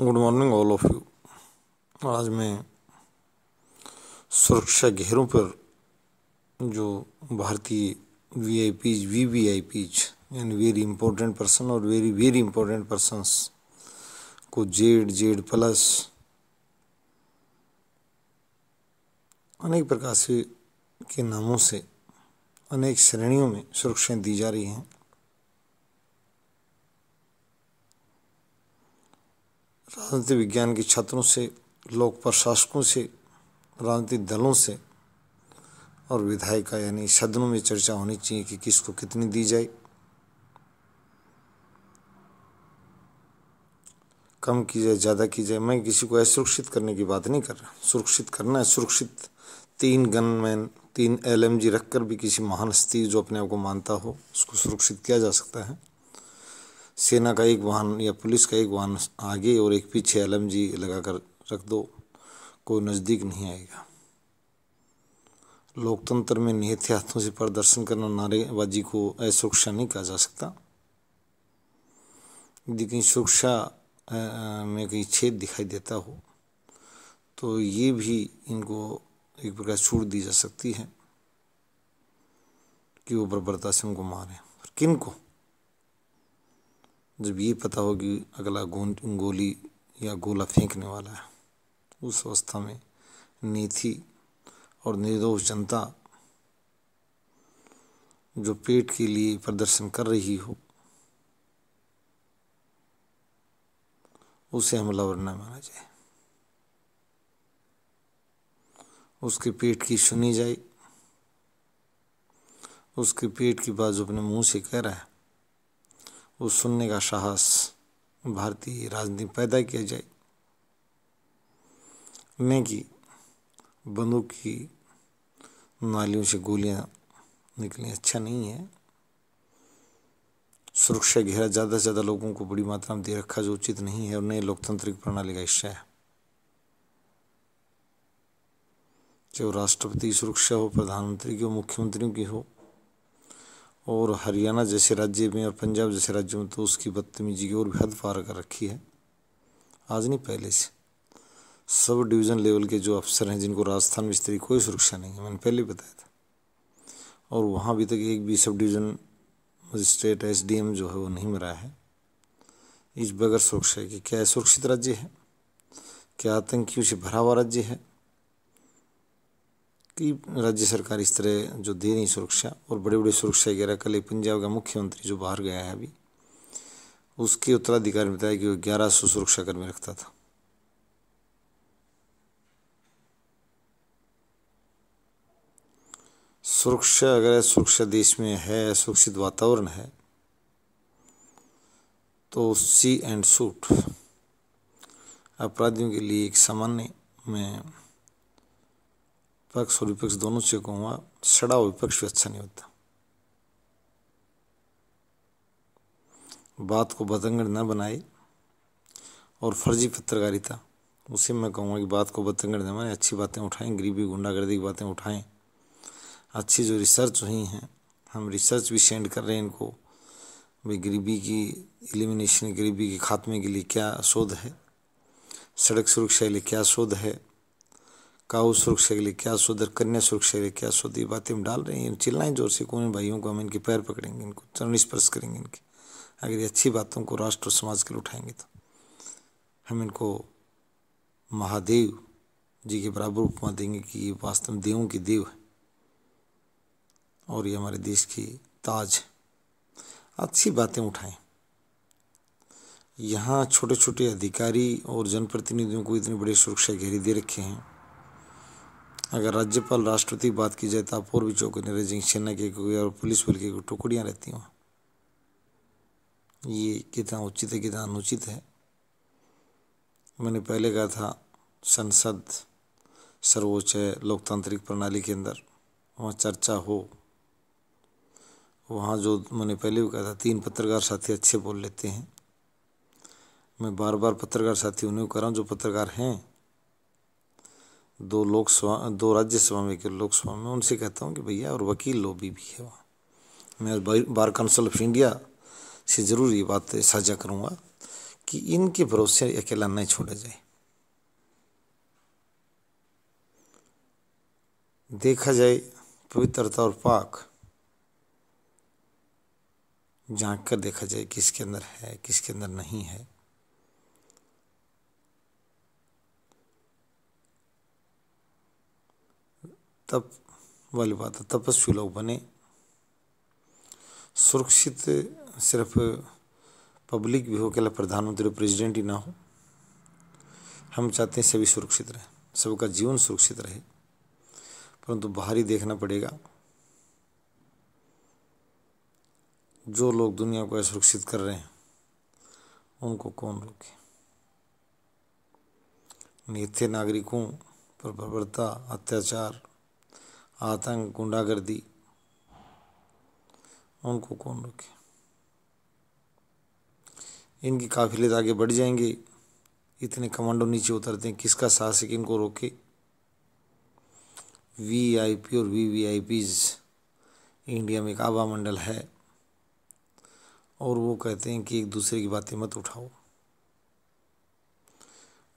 good morning all of you आज मैं सुरक्षा घेरों पर जो भारतीय V I Ps V V I Ps यानी वेरी इंपॉर्टेंट पर्सन और वेरी वेरी इंपॉर्टेंट पर्सनस को जेड जेड प्लस अनेक प्रकार से के नामों से अनेक श्रेणियों में सुरक्षाएं दी जा रही हैं राजनीति विज्ञान के छात्रों से लोक प्रशासकों से राजनीतिक दलों से और विधायिका यानी सदनों में चर्चा होनी चाहिए कि किसको कितनी दी जाए कम की जाए ज़्यादा की जाए मैं किसी को असुरक्षित करने की बात नहीं कर रहा सुरक्षित करना है सुरक्षित तीन गनमैन तीन एलएमजी रखकर भी किसी महान हस्ती जो अपने आप को मानता हो उसको सुरक्षित किया जा सकता है सेना का एक वाहन या पुलिस का एक वाहन आगे और एक पीछे एल जी लगा कर रख दो कोई नज़दीक नहीं आएगा लोकतंत्र में निहित हाथों से प्रदर्शन करना नारेबाजी को असुरक्षा नहीं कहा जा सकता यदि कहीं सुरक्षा में कहीं छेद दिखाई देता हो तो ये भी इनको एक प्रकार छूट दी जा सकती है कि वो बर्बरता से उनको मारें किन को जब ये पता हो कि अगला गोली या गोला फेंकने वाला है उस अवस्था में नीति और निर्दोष जनता जो पेट के लिए प्रदर्शन कर रही हो उसे हमलावर न माना जाए उसके पेट की सुनी जाए उसके पेट की बात जो अपने मुंह से कह रहा है वो सुनने का साहस भारतीय राजनीति पैदा किया जाए न कि बंदूक की नालियों से गोलियां निकलें अच्छा नहीं है सुरक्षा घेरा ज़्यादा से ज़्यादा लोगों को बड़ी मात्रा में दे रखा जो उचित नहीं है और नए लोकतांत्रिक प्रणाली का हिस्सा है चाहे वो राष्ट्रपति की सुरक्षा हो प्रधानमंत्री की हो मुख्यमंत्रियों की हो और हरियाणा जैसे राज्य में और पंजाब जैसे राज्यों में तो उसकी बदतमीजी की और भी हद पार कर रखी है आज नहीं पहले से सब डिवीज़न लेवल के जो अफसर हैं जिनको राजस्थान में इस तरह कोई सुरक्षा नहीं है मैंने पहले बताया था और वहाँ अभी तक एक भी सब डिवीज़न मजिस्ट्रेट एस जो है वो नहीं मरा है इस बगैर सुरक्षा की क्या सुरक्षित राज्य है क्या आतंकियों से भरा हुआ राज्य है कि राज्य सरकार इस तरह जो दे रही सुरक्षा और बड़े बड़े सुरक्षा वगैरह कल पंजाब का मुख्यमंत्री जो बाहर गया है अभी उसके उत्तराधिकारी ने बताया कि वो ग्यारह सौ सुरक्षाकर्मी रखता था सुरक्षा अगर सुरक्षा देश में है सुरक्षित वातावरण है तो सी एंड सूट अपराधियों के लिए एक सामान्य में पक्ष और विपक्ष दोनों से कहूँगा सड़ा और विपक्ष भी अच्छा नहीं होता बात को बतंगड़ न बनाई और फर्जी पत्रकारिता उसी में कहूँगा कि बात को बतंगड़ न बनाए अच्छी बातें उठाएं गरीबी गुंडागर्दी की बातें उठाएं अच्छी जो रिसर्च हुई हैं हम रिसर्च भी सेंड कर रहे हैं इनको भाई गरीबी की एलिमिनेशन गरीबी के खात्मे के लिए क्या शोध है सड़क सुरक्षा के लिए क्या शोध है काऊ सुरक्षा के लिए क्या सुधर कन्या सुरक्षा के लिए क्या सुधर ये बातें हम डाल रहे हैं चिल्लाएं जोर से कौन भाइयों को हम इनके पैर पकड़ेंगे इनको चरण स्पर्श करेंगे इनके अगर ये अच्छी बातों को राष्ट्र और समाज के लिए उठाएंगे तो हम इनको महादेव जी के बराबर उपमा देंगे कि ये वास्तव में देवों की देव है और ये हमारे देश की ताज है अच्छी बातें उठाएं यहाँ छोटे छोटे अधिकारी और जनप्रतिनिधियों को इतनी बड़ी सुरक्षा घेरी दे रखे हैं अगर राज्यपाल राष्ट्रपति बात की जाए तो आप और भी चौकने रह सेना के कोई और पुलिस बल की कोई टुकड़ियाँ रहती वहाँ ये कितना उचित है कितना अनुचित है मैंने पहले कहा था संसद सर्वोच्च है लोकतांत्रिक प्रणाली के अंदर वहाँ चर्चा हो वहाँ जो मैंने पहले भी कहा था तीन पत्रकार साथी अच्छे बोल लेते हैं मैं बार बार पत्रकार साथी उन्हें कर रहा हूँ जो पत्रकार हैं दो लोकसभा दो राज्यसभा में एक लोकसभा में उनसे कहता हूँ कि भैया और वकील लोबी भी है वहाँ मैं बार काउंसिल ऑफ इंडिया से ज़रूर ये बात साझा करूँगा कि इनके भरोसे अकेला नहीं छोड़ा जाए देखा जाए पवित्रता और पाक झाँक कर देखा जाए किसके अंदर है किसके अंदर नहीं है तप वाली बात है तपस्वी लोग बने सुरक्षित सिर्फ पब्लिक भी हो केवल प्रधानमंत्री प्रेसिडेंट ही ना हो हम चाहते हैं सभी सुरक्षित रहें सबका जीवन सुरक्षित रहे परंतु बाहर ही देखना पड़ेगा जो लोग दुनिया को असुरक्षित कर रहे हैं उनको कौन रोके नित्य नागरिकों पर बर्बरता अत्याचार आतंक गुंडागर्दी उनको कौन रोके इनकी काफिले आगे बढ़ जाएंगे इतने कमांडो नीचे उतरते हैं किसका शासक इनको रोके वीआईपी और वीवीआईपीज इंडिया में एक आभा मंडल है और वो कहते हैं कि एक दूसरे की बातें मत उठाओ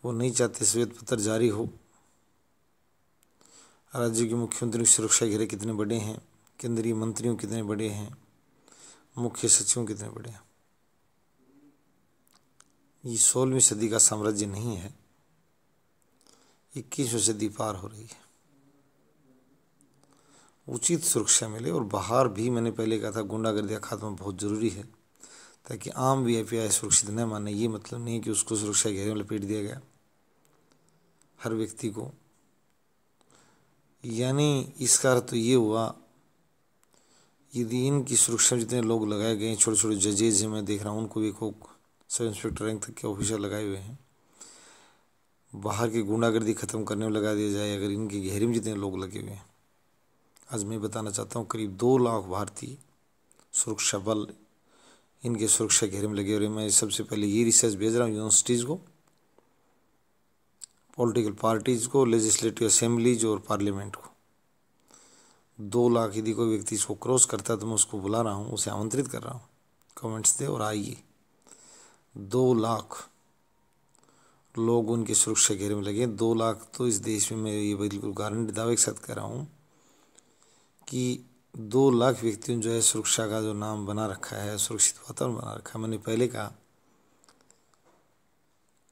वो नहीं चाहते श्वेत पत्र जारी हो राज्य के मुख्यमंत्री की सुरक्षा घेरे कितने बड़े हैं केंद्रीय मंत्रियों कितने बड़े हैं मुख्य सचिवों कितने बड़े हैं ये सोलहवीं सदी का साम्राज्य नहीं है इक्कीसवीं सदी पार हो रही है उचित सुरक्षा मिले और बाहर भी मैंने पहले कहा था गुंडागर्दी का खात्मा बहुत ज़रूरी है ताकि आम वी आई पी आई सुरक्षित न माने ये मतलब नहीं कि उसको सुरक्षा घेरे में लपेट दिया गया हर व्यक्ति को यानी इसका अर्थ तो ये हुआ यदि इनकी सुरक्षा जितने लोग लगाए गए हैं छोटे छोटे जजेज हैं मैं देख रहा हूँ उनको भी खूब सब इंस्पेक्टर रैंक तक के ऑफिसर लगाए हुए हैं बाहर की गुंडागर्दी ख़त्म करने में लगा दिया जाए अगर इनके घेरे में जितने लोग लगे हुए हैं आज मैं बताना चाहता हूँ करीब दो लाख भारतीय सुरक्षा बल इनके सुरक्षा घेरे में लगे हुए मैं सबसे पहले ये रिसर्च भेज रहा हूँ यूनिवर्सिटीज़ को पॉलिटिकल पार्टीज़ को लेजिस्लेटिव असेंबलीज और पार्लियामेंट को दो लाख यदि कोई व्यक्ति इसको क्रॉस करता है तो मैं उसको बुला रहा हूँ उसे आमंत्रित कर रहा हूँ कमेंट्स दे और आइए दो लाख लोग उनकी सुरक्षा घेरे में लगे दो लाख तो इस देश में मैं ये बिल्कुल गारंटी दावे के साथ कह रहा हूँ कि दो लाख व्यक्तियों जो है सुरक्षा का जो नाम बना रखा है सुरक्षित वातावरण बना रखा है मैंने पहले कहा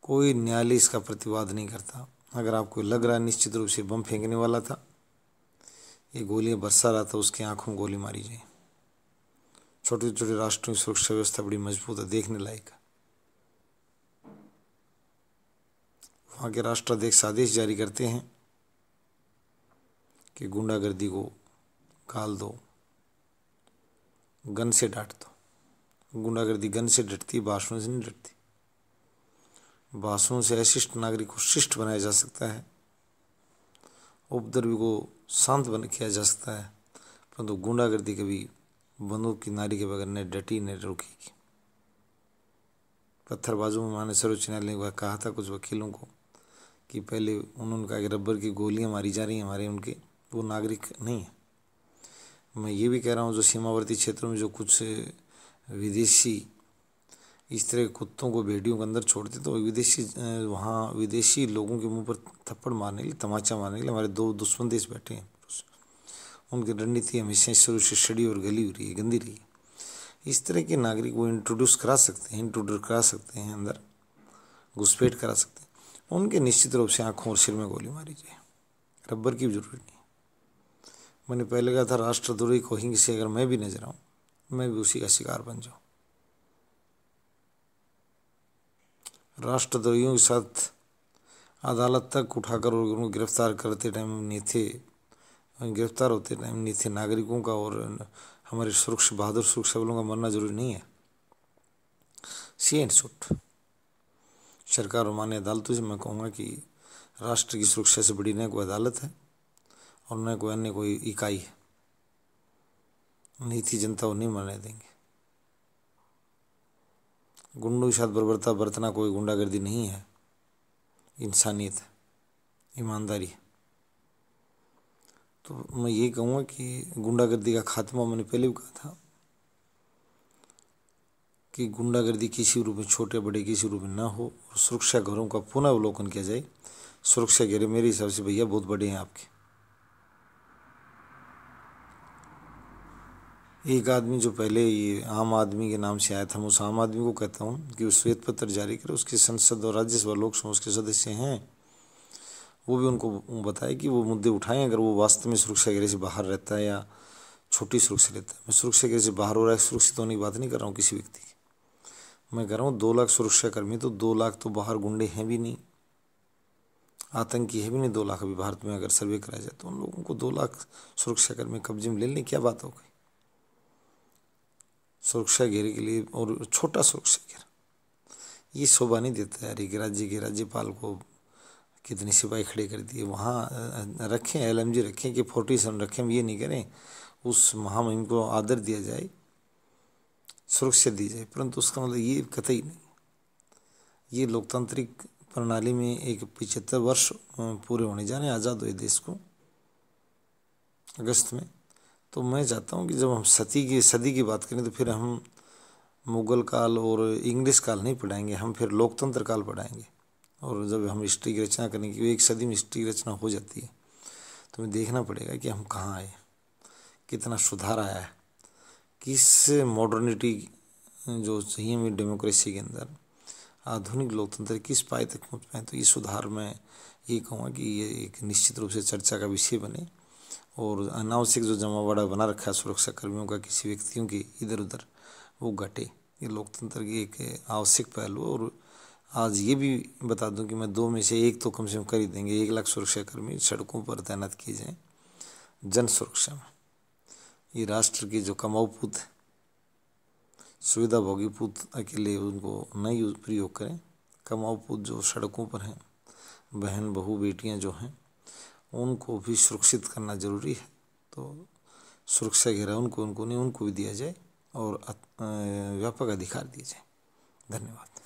कोई न्यायालय इसका प्रतिवाद नहीं करता अगर आपको लग रहा है निश्चित रूप से बम फेंकने वाला था ये गोलियां बरसा रहा था उसकी आंखों गोली मारी जाए छोटे छोटे राष्ट्रों की सुरक्षा व्यवस्था बड़ी मजबूत है देखने लायक वहाँ के राष्ट्राध्यक्ष आदेश जारी करते हैं कि गुंडागर्दी को काल दो गन से डांट दो गुंडागर्दी गन से डटती भाषणों से नहीं डटती भाषाओं से अशिष्ट नागरिक को शिष्ट बनाया जा सकता है उपद्रवी को शांत बन किया जा सकता है परंतु गुंडागर्दी कभी बंदूक की नारी के बगैर न डटी न रोकेगी पत्थरबाजों में माने सर्वोच्च न्यायालय ने कहा था कुछ वकीलों को कि पहले उन्होंने कहा कि रबर की गोलियां मारी जा रही हैं हमारे उनके वो नागरिक नहीं है मैं ये भी कह रहा हूँ जो सीमावर्ती क्षेत्रों में जो कुछ विदेशी इस तरह के कुत्तों को भेड़ियों के अंदर छोड़ते तो विदेशी वहाँ विदेशी लोगों के मुंह पर थप्पड़ मारने के लिए तमाचा मारने के लिए हमारे दो दुश्मन देश बैठे हैं उनकी रणनीति हमेशा इस शुरू से शड़ी और गली हुई है गंदी रही है इस तरह के नागरिक वो इंट्रोड्यूस करा सकते हैं इंट्रोड्यूस करा सकते हैं अंदर घुसपैठ करा सकते हैं उनके निश्चित रूप से आँखों और सिर में गोली मारी जाए रबर की जरूरत नहीं मैंने पहले कहा था राष्ट्रद्रोही कोहिंग से अगर मैं भी नजर आऊँ मैं भी उसी का शिकार बन जाऊँ राष्ट्रद्रोहियों के साथ अदालत तक उठाकर उनको गिरफ्तार करते टाइम नीति गिरफ्तार होते टाइम नीति नागरिकों का और हमारे सुरक्षा बहादुर सुरक्षा बलों का मरना जरूरी नहीं है सी एंड सुट सरकार और मान्य अदालतों से मैं कहूँगा कि राष्ट्र की सुरक्षा से बड़ी न कोई अदालत है और न कोई अन्य कोई इकाई है नीति जनता को नहीं मरने देंगे गुंडों के साथ बर्बरता बरतना कोई गुंडागर्दी नहीं है इंसानियत है ईमानदारी तो मैं ये कहूँगा कि गुंडागर्दी का खात्मा मैंने पहले भी कहा था कि गुंडागर्दी किसी रूप में छोटे बड़े किसी रूप में ना हो और सुरक्षा घरों का पुनः अवलोकन किया जाए सुरक्षा घेरे मेरे हिसाब से भैया बहुत बड़े हैं आपके एक आदमी जो पहले ये आम आदमी के नाम से आया था मैं उस आम आदमी को कहता हूँ कि वो श्वेत पत्र जारी करे उसके संसद और राज्यसभा लोकसभा उसके सदस्य हैं वो भी उनको बताए कि वो मुद्दे उठाएं अगर वो वास्तव में सुरक्षा गृह से बाहर रहता है या छोटी सुरक्षा रहता है मैं सुरक्षा गृह से बाहर हो रहा है सुरक्षित होने की बात नहीं कर रहा हूँ किसी व्यक्ति की मैं कह रहा हूँ दो लाख सुरक्षाकर्मी तो दो लाख तो बाहर गुंडे हैं भी नहीं आतंकी है भी नहीं दो लाख अभी भारत में अगर सर्वे कराया जाए तो उन लोगों को दो लाख सुरक्षाकर्मी कब्जे में ले लें क्या बात हो गई सुरक्षा घेरे के लिए और छोटा सुरक्षा घेरा ये शोभा नहीं देता है अरे राज्य के राज्यपाल को कितनी सिपाही खड़े कर दिए वहाँ रखें एल एम जी रखें कि फोर्टी सेवन रखें ये नहीं करें उस महामहिम को आदर दिया जाए सुरक्षा दी जाए परंतु उसका मतलब ये कतई नहीं ये लोकतांत्रिक प्रणाली में एक पिचहत्तर वर्ष पूरे होने जाने आज़ाद हुए देश को अगस्त में तो मैं चाहता हूँ कि जब हम सती की सदी की बात करें तो फिर हम मुग़ल काल और इंग्लिश काल नहीं पढ़ाएंगे हम फिर लोकतंत्र काल पढ़ाएंगे और जब हम हिस्ट्री की रचना करेंगे क्योंकि एक सदी में हिस्ट्री की रचना हो जाती है तो हमें देखना पड़ेगा कि हम कहाँ आए कितना सुधार आया है किस मॉडर्निटी जो चाहिए हमें डेमोक्रेसी के अंदर आधुनिक लोकतंत्र किस पाए तक पहुँच पाए तो ये सुधार मैं ये कहूँगा कि ये एक निश्चित रूप से चर्चा का विषय बने और अनावश्यक जो जमावड़ा बना रखा है सुरक्षा कर्मियों का किसी व्यक्तियों की इधर उधर वो घटे ये लोकतंत्र की एक आवश्यक पहलू और आज ये भी बता दूं कि मैं दो में से एक तो कम से कम कर ही देंगे एक लाख सुरक्षाकर्मी सड़कों पर तैनात किए जाएं जन सुरक्षा में ये राष्ट्र के जो कमाऊ पुत सुविधा भोगी पुत अकेले उनको नहीं प्रयोग करें कमाऊ पुत जो सड़कों पर हैं बहन बहू बेटियां जो हैं उनको भी सुरक्षित करना ज़रूरी है तो सुरक्षा घेरा उनको उनको नहीं उनको भी दिया जाए और व्यापक अधिकार दिए जाए धन्यवाद